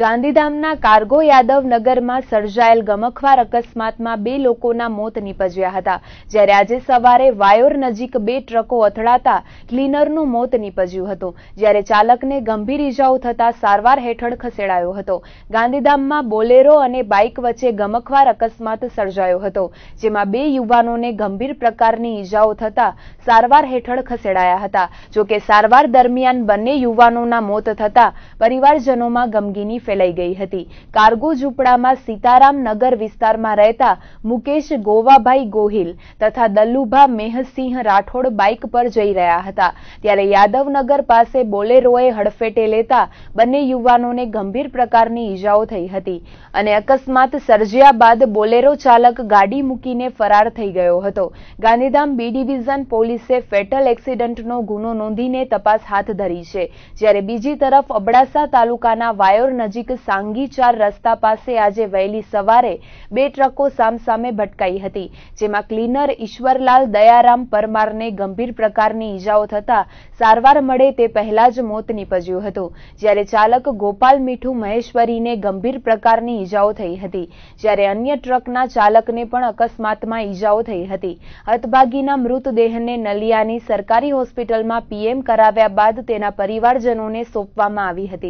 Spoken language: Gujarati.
ગાંધીધામના કાર્ગો યાદવ નગરમાં સર્જાયેલ ગમખવાર અકસ્માતમાં બે લોકોના મોત નીપજ્યા હતા જ્યારે આજે સવારે વાયોર નજીક બે ટ્રકો અથડાતા ક્લીનરનું મોત નીપજ્યું હતું જ્યારે ચાલકને ગંભીર ઇજાઓ થતાં સારવાર હેઠળ ખસેડાયો હતો ગાંધીધામમાં બોલેરો અને બાઇક વચ્ચે ગમખવાર અકસ્માત સર્જાયો હતો જેમાં બે યુવાનોને ગંભીર પ્રકારની ઇજાઓ થતાં સારવાર હેઠળ ખસેડાયા હતા જોકે સારવાર દરમિયાન બંને યુવાનોના મોત થતાં પરિવારજનોમાં ગમગીની ચેતવણી ફેલાઈ ગઈ હતી કાર્ગો ઝૂંપડામાં સીતારામ નગર વિસ્તારમાં રહેતા મુકેશ ગોવાભાઈ ગોહિલ તથા દલ્લુભા મેહસિંહ રાઠોડ બાઇક પર જઈ રહ્યા હતા ત્યારે યાદવનગર પાસે બોલેરોએ હડફેટે લેતા બંને યુવાનોને ગંભીર પ્રકારની ઈજાઓ થઈ હતી અને અકસ્માત સર્જ્યા બાદ બોલેરો ચાલક ગાડી મૂકીને ફરાર થઈ ગયો હતો ગાંધીધામ બી ડિવિઝન પોલીસે ફેટલ એક્સિડન્ટનો ગુનો નોંધીને તપાસ હાથ ધરી છે જ્યારે બીજી તરફ અબડાસા તાલુકાના વાયોર નજીક સાંગી ચાર રસ્તા પાસે આજે વહેલી સવારે બે ટ્રકો સામસામે ભટકાઈ હતી જેમાં ક્લીનર ઈશ્વરલાલ દયારામ પરમારને ગંભીર પ્રકારની ઈજાઓ થતા સારવાર મળે તે પહેલા જ મોત નીપજ્યું હતું જ્યારે ચાલક ગોપાલ મીઠું મહેશ્વરીને ગંભીર પ્રકારની ઈજાઓ થઈ હતી જ્યારે અન્ય ટ્રકના ચાલકને પણ અકસ્માતમાં ઈજાઓ થઈ હતી હતભાગીના મૃતદેહને નલિયાની સરકારી હોસ્પિટલમાં પીએમ કરાવ્યા બાદ તેના પરિવારજનોને સોંપવામાં આવી હતી